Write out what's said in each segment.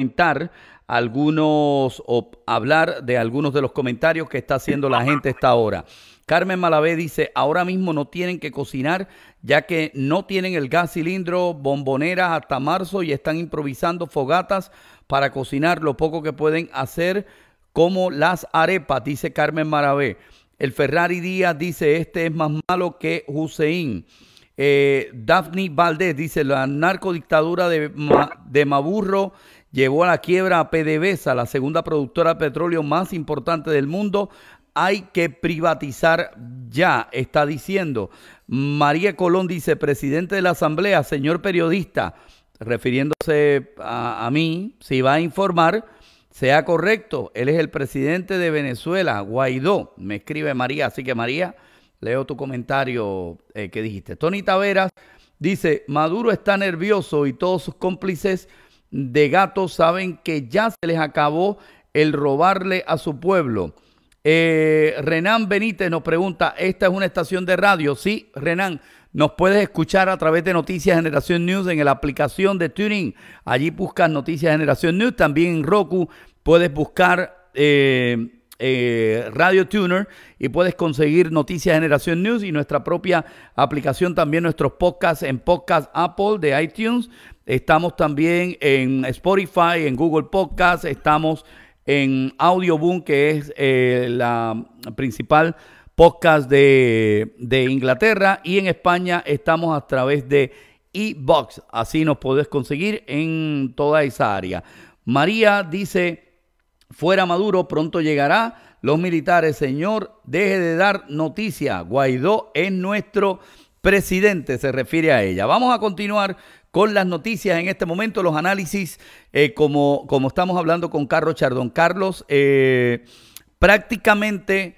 comentar algunos o hablar de algunos de los comentarios que está haciendo la gente esta hora. Carmen Malavé dice, ahora mismo no tienen que cocinar ya que no tienen el gas cilindro, bomboneras hasta marzo y están improvisando fogatas para cocinar lo poco que pueden hacer como las arepas, dice Carmen Malavé. El Ferrari Díaz dice, este es más malo que Hussein. Eh, Daphne Valdés dice, la narcodictadura de, de Maburro llevó a la quiebra a PDVSA, la segunda productora de petróleo más importante del mundo. Hay que privatizar ya, está diciendo. María Colón dice, presidente de la Asamblea, señor periodista, refiriéndose a mí, si va a informar, sea correcto. Él es el presidente de Venezuela, Guaidó, me escribe María, así que María, Leo tu comentario eh, que dijiste. Tony Taveras dice, Maduro está nervioso y todos sus cómplices de gato saben que ya se les acabó el robarle a su pueblo. Eh, Renan Benítez nos pregunta, ¿esta es una estación de radio? Sí, Renan, nos puedes escuchar a través de Noticias Generación News en la aplicación de Tuning. Allí buscas Noticias Generación News, también en Roku puedes buscar... Eh, eh, Radio Tuner y puedes conseguir Noticias Generación News y nuestra propia aplicación, también nuestros podcasts en Podcast Apple de iTunes. Estamos también en Spotify, en Google Podcast, estamos en Audioboom, que es eh, la principal podcast de, Inglaterra, y en España estamos a través de eBox. Así nos podés conseguir en toda esa área. María dice, fuera Maduro, pronto llegará. Los militares, señor, deje de dar noticia. Guaidó es nuestro presidente, se refiere a ella. Vamos a continuar con las noticias en este momento, los análisis, eh, como, como, estamos hablando con Carlos Chardón. Carlos, eh, prácticamente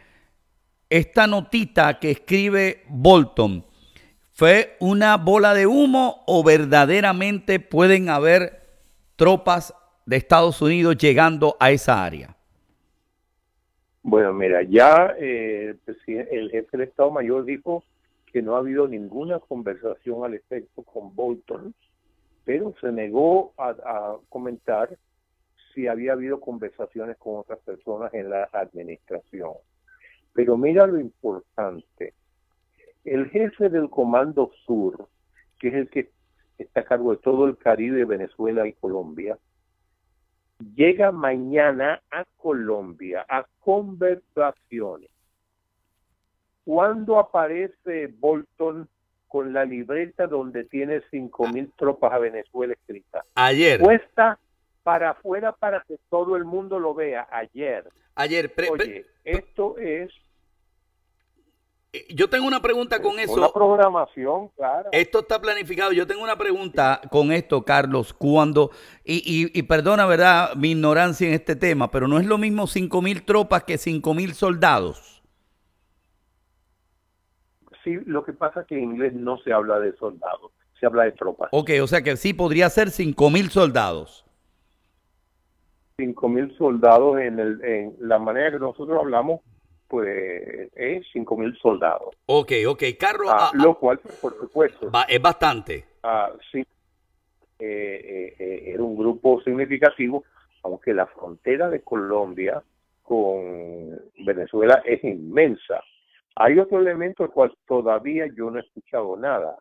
esta notita que escribe Bolton, ¿fue una bola de humo o verdaderamente pueden haber tropas de Estados Unidos llegando a esa área? Bueno, mira, ya eh, el jefe del Estado Mayor dijo que no ha habido ninguna conversación al efecto con Bolton, pero se negó a, a comentar si había habido conversaciones con otras personas en la administración. Pero mira lo importante. El jefe del Comando Sur, que es el que está a cargo de todo el Caribe, Venezuela y Colombia, llega mañana a Colombia a conversaciones. Cuando aparece Bolton con la libreta donde tiene cinco mil tropas a Venezuela escrita? Ayer. Cuesta para afuera para que todo el mundo lo vea. Ayer. Ayer. Oye, esto es eh, yo tengo una pregunta con eso. Una programación, claro. Esto está planificado. Yo tengo una pregunta con esto, Carlos. Cuando, y, y, perdona, ¿verdad? Mi ignorancia en este tema, pero no es lo mismo 5.000 tropas que 5.000 soldados. Sí, lo que pasa es que en inglés no se habla de soldados, se habla de tropas. Ok, o sea que sí podría ser 5.000 soldados. 5.000 soldados en, el, en la manera que nosotros hablamos de es eh, 5.000 soldados. Ok, ok, Carro, ah, ah, ah. lo cual, por supuesto. es bastante. Ah, sí. Eh, eh, era un grupo significativo, aunque la frontera de Colombia con Venezuela es inmensa. Hay otro elemento al cual todavía yo no he escuchado nada.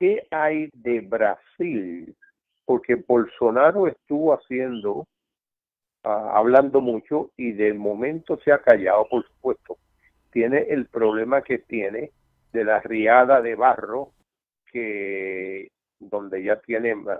¿Qué hay de Brasil? Porque Bolsonaro estuvo haciendo hablando mucho y de momento se ha callado, por supuesto. Tiene el problema que tiene de la riada de barro que donde ya tiene